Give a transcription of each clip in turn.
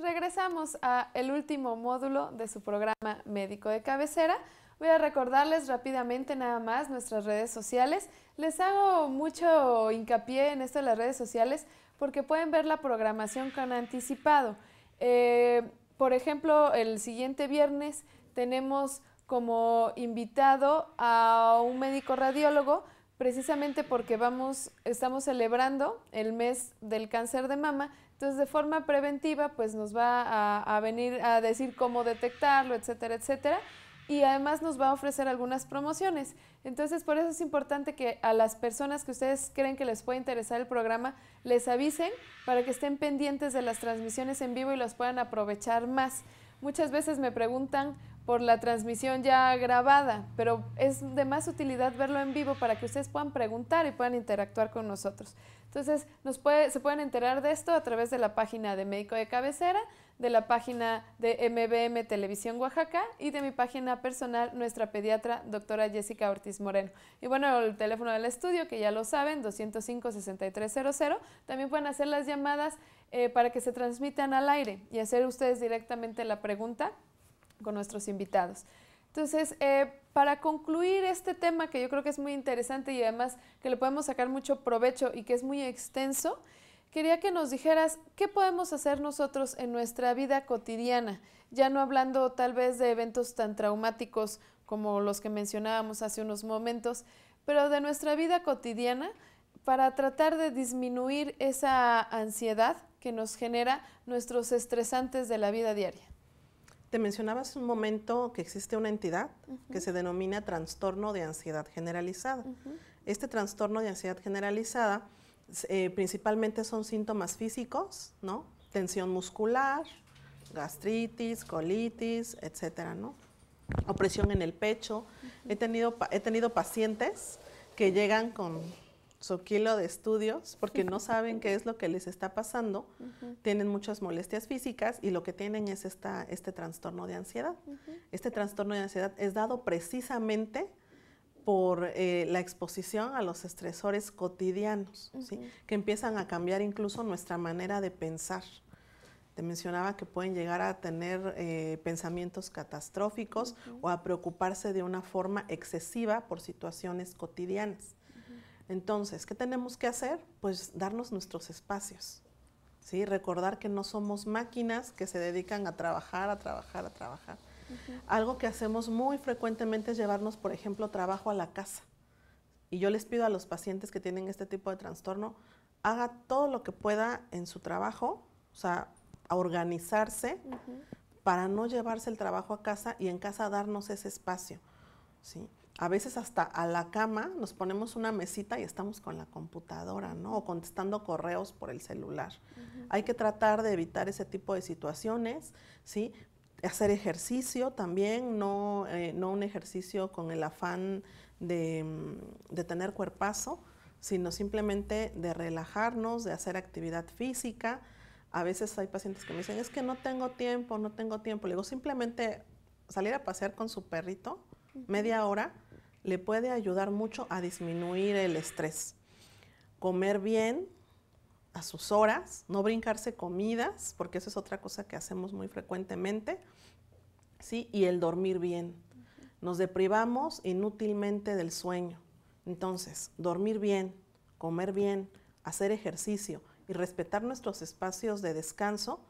Regresamos a el último módulo de su programa Médico de Cabecera. Voy a recordarles rápidamente nada más nuestras redes sociales. Les hago mucho hincapié en esto de las redes sociales porque pueden ver la programación con anticipado. Eh, por ejemplo, el siguiente viernes tenemos como invitado a un médico radiólogo precisamente porque vamos, estamos celebrando el mes del cáncer de mama, entonces, de forma preventiva, pues nos va a, venir a decir cómo detectarlo, etcétera, etcétera. Y además nos va a ofrecer algunas promociones. Entonces, por eso es importante que a las personas que ustedes creen que les puede interesar el programa, les avisen para que estén pendientes de las transmisiones en vivo y las puedan aprovechar más. Muchas veces me preguntan, por la transmisión ya grabada, pero es de más utilidad verlo en vivo para que ustedes puedan preguntar y puedan interactuar con nosotros. Entonces, se pueden enterar de esto a través de la página de Médico de Cabecera, de la página de MBM Televisión Oaxaca y de mi página personal, nuestra pediatra, doctora Jessica Ortiz Moreno. Y bueno, el teléfono del estudio, que ya lo saben, 205-6300. También pueden hacer las llamadas eh, para que se transmitan al aire y hacer ustedes directamente la pregunta con nuestros invitados. Entonces, eh, para concluir este tema que yo creo que es muy interesante y además que le podemos sacar mucho provecho y que es muy extenso, quería que nos dijeras qué podemos hacer nosotros en nuestra vida cotidiana, ya no hablando tal vez de eventos tan traumáticos como los que mencionábamos hace unos momentos, pero de nuestra vida cotidiana para tratar de disminuir esa ansiedad que nos genera nuestros estresantes de la vida diaria. Te mencionaba hace un momento que existe una entidad que se denomina trastorno de ansiedad generalizada. Este trastorno de ansiedad generalizada eh, principalmente son síntomas físicos, ¿no? Tensión muscular, gastritis, colitis, etcétera, ¿no? Opresión en el pecho. he, tenido, he tenido pacientes que llegan con su kilo de estudios porque no saben qué es lo que les está pasando, tienen muchas molestias físicas y lo que tienen es este trastorno de ansiedad. Este trastorno de ansiedad es dado precisamente por eh, la exposición a los estresores cotidianos, que empiezan a cambiar incluso nuestra manera de pensar. Te mencionaba que pueden llegar a tener eh, pensamientos catastróficos o a preocuparse de una forma excesiva por situaciones cotidianas. Entonces, ¿qué tenemos que hacer? Pues darnos nuestros espacios. ¿sí? Recordar que no somos máquinas que se dedican a trabajar, a trabajar, a trabajar. Algo que hacemos muy frecuentemente es llevarnos, por ejemplo, trabajo a la casa. Y yo les pido a los pacientes que tienen este tipo de trastorno, haga todo lo que pueda en su trabajo, o sea, a organizarse para no llevarse el trabajo a casa y en casa darnos ese espacio. ¿sí? a veces hasta a la cama nos ponemos una mesita y estamos con la computadora, ¿no? O contestando correos por el celular. Hay que tratar de evitar ese tipo de situaciones, ¿sí? Hacer ejercicio también, no, eh, un ejercicio con el afán de, mm, de tener cuerpazo, sino simplemente de relajarnos, de hacer actividad física. A veces hay pacientes que me dicen, es que no tengo tiempo, no tengo tiempo. Le digo, simplemente salir a pasear con su perrito, media hora, le puede ayudar mucho a disminuir el estrés. Comer bien a sus horas, no brincarse comidas, porque eso es otra cosa que hacemos muy frecuentemente, ¿sí? y el dormir bien. Nos deprivamos inútilmente del sueño. Entonces, dormir bien, comer bien, hacer ejercicio y respetar nuestros espacios de descanso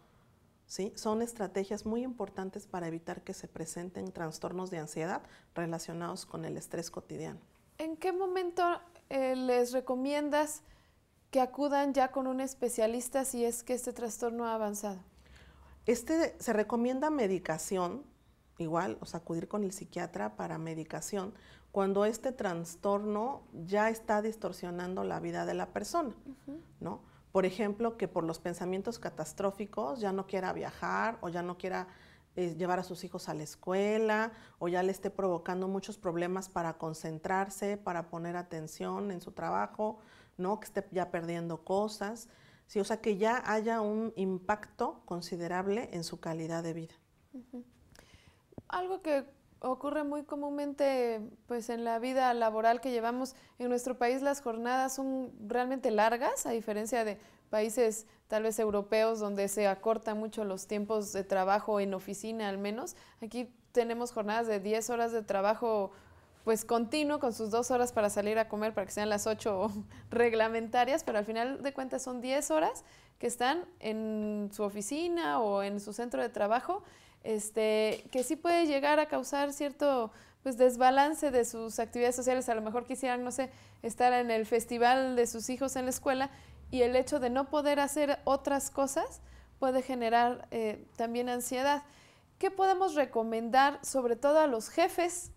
¿sí? Son estrategias muy importantes para evitar que se presenten trastornos de ansiedad relacionados con el estrés cotidiano. ¿En qué momento eh, les recomiendas que acudan ya con un especialista si es que este trastorno ha avanzado? Este se recomienda medicación, igual, o sea, acudir con el psiquiatra para medicación cuando este trastorno ya está distorsionando la vida de la persona, ¿no? Por ejemplo, que por los pensamientos catastróficos ya no quiera viajar o ya no quiera eh, llevar a sus hijos a la escuela o ya le esté provocando muchos problemas para concentrarse, para poner atención en su trabajo, ¿no? que esté ya perdiendo cosas. o sea, que ya haya un impacto considerable en su calidad de vida. Algo que ocurre muy comúnmente pues en la vida laboral que llevamos en nuestro país las jornadas son realmente largas a diferencia de países tal vez europeos donde se acortan mucho los tiempos de trabajo en oficina al menos aquí tenemos jornadas de 10 horas de trabajo pues continuo con sus dos horas para salir a comer para que sean las ocho reglamentarias pero al final de cuentas son 10 horas que están en su oficina o en su centro de trabajo este, que sí puede llegar a causar cierto pues, desbalance de sus actividades sociales. A lo mejor quisieran, no sé, estar en el festival de sus hijos en la escuela y el hecho de no poder hacer otras cosas puede generar eh, también ansiedad. ¿Qué podemos recomendar sobre todo a los jefes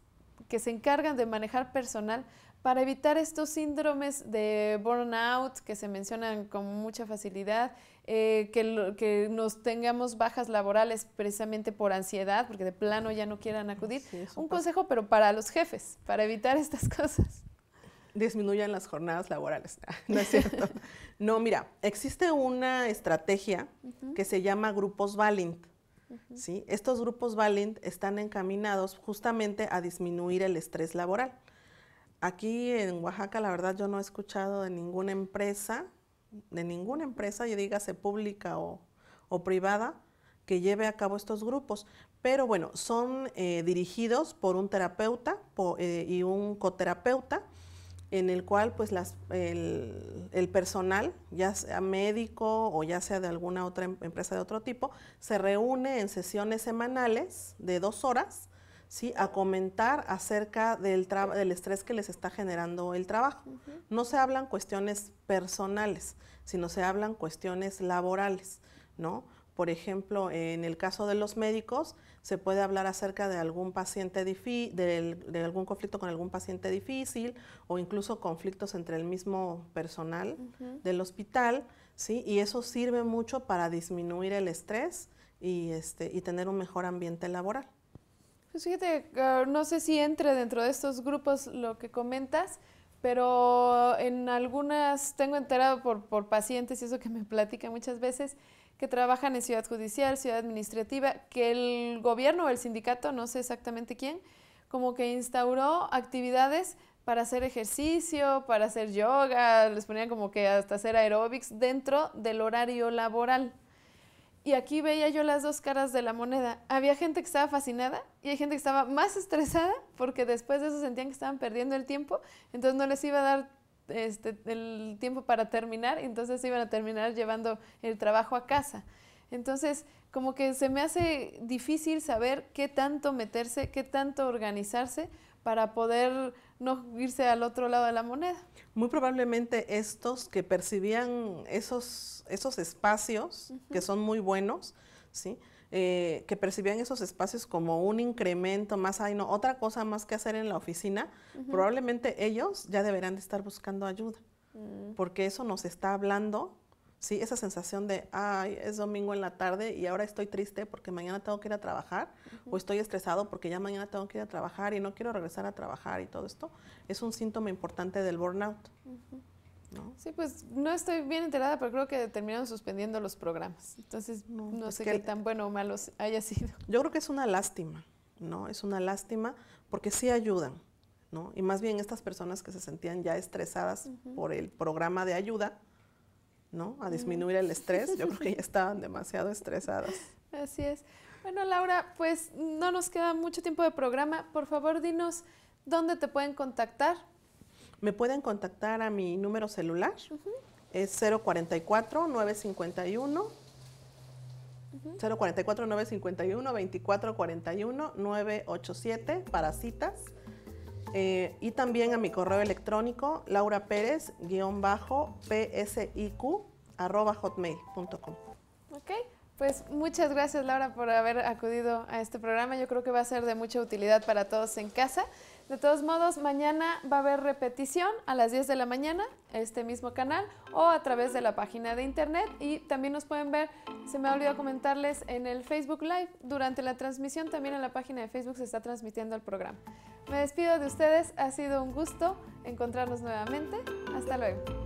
que se encargan de manejar personal para evitar estos síndromes de burnout que se mencionan con mucha facilidad, eh, que, nos tengamos bajas laborales precisamente por ansiedad, porque de plano ya no quieran acudir. Un consejo, pero para los jefes, para evitar estas cosas. Disminuyan las jornadas laborales, ah, ¿no es cierto? no, mira, existe una estrategia que se llama grupos Valint. Estos grupos Valint están encaminados justamente a disminuir el estrés laboral. Aquí en Oaxaca, la verdad, yo no he escuchado de ninguna empresa, de ninguna empresa, ya dígase pública o, privada, que lleve a cabo estos grupos. Pero bueno, son eh, dirigidos por un terapeuta eh, y un coterapeuta, en el cual pues las, el, el, personal, ya sea médico o ya sea de alguna otra em, empresa de otro tipo, se reúne en sesiones semanales de dos horas ¿sí? a comentar acerca del, del estrés que les está generando el trabajo. No se hablan cuestiones personales, sino se hablan cuestiones laborales, ¿no? Por ejemplo, en el caso de los médicos, se puede hablar acerca de algún paciente difícil, de, algún conflicto con algún paciente difícil o incluso conflictos entre el mismo personal del hospital, ¿sí? Y eso sirve mucho para disminuir el estrés y, este, y tener un mejor ambiente laboral. Pues fíjate, ah, no sé si entre dentro de estos grupos lo que comentas, pero en algunas tengo enterado por, por pacientes y eso que me platican muchas veces, que trabajan en ciudad judicial, ciudad administrativa, que el gobierno o el sindicato, no sé exactamente quién, como que instauró actividades para hacer ejercicio, para hacer yoga, les ponían como que hasta hacer aeróbics dentro del horario laboral. Y aquí veía yo las dos caras de la moneda. Había gente que estaba fascinada y hay gente que estaba más estresada porque después de eso sentían que estaban perdiendo el tiempo, entonces no les iba a dar este, el tiempo para terminar, entonces iban a terminar llevando el trabajo a casa. Entonces, como que se me hace difícil saber qué tanto meterse, qué tanto organizarse para poder no irse al otro lado de la moneda. Muy probablemente estos que percibían esos, esos espacios, que son muy buenos, ¿sí? Eh, que percibían esos espacios como un incremento más, hay no, otra cosa más que hacer en la oficina, probablemente ellos ya deberán de estar buscando ayuda, mm. porque eso nos está hablando ¿sí? Esa sensación de, ay, es domingo en la tarde y ahora estoy triste porque mañana tengo que ir a trabajar o estoy estresado porque ya mañana tengo que ir a trabajar y no quiero regresar a trabajar y todo esto, es un síntoma importante del burnout. Sí, pues no estoy bien enterada, pero creo que terminaron suspendiendo los programas. Entonces, no, pues sé qué tan bueno o malo haya sido. Yo creo que es una lástima, ¿no? Es una lástima porque sí ayudan, ¿no? Y más bien estas personas que se sentían ya estresadas por el programa de ayuda, ¿no? A disminuir el estrés. Yo creo que ya estaban demasiado estresadas. Así es. Bueno, Laura, pues no nos queda mucho tiempo de programa. Por favor, dinos dónde te pueden contactar. Me pueden contactar a mi número celular. Es 044-951. 044-951-2441-987 para citas eh, y también a mi correo electrónico laura pérez psiq hotmail.com. Ok, pues muchas gracias Laura por haber acudido a este programa. Yo creo que va a ser de mucha utilidad para todos en casa. De todos modos, mañana va a haber repetición a las 10 de la mañana, este mismo canal, o a través de la página de internet. Y también nos pueden ver, se me ha olvidado comentarles, en el Facebook Live. Durante la transmisión también en la página de Facebook se está transmitiendo el programa. Me despido de ustedes, ha sido un gusto encontrarnos nuevamente. Hasta luego.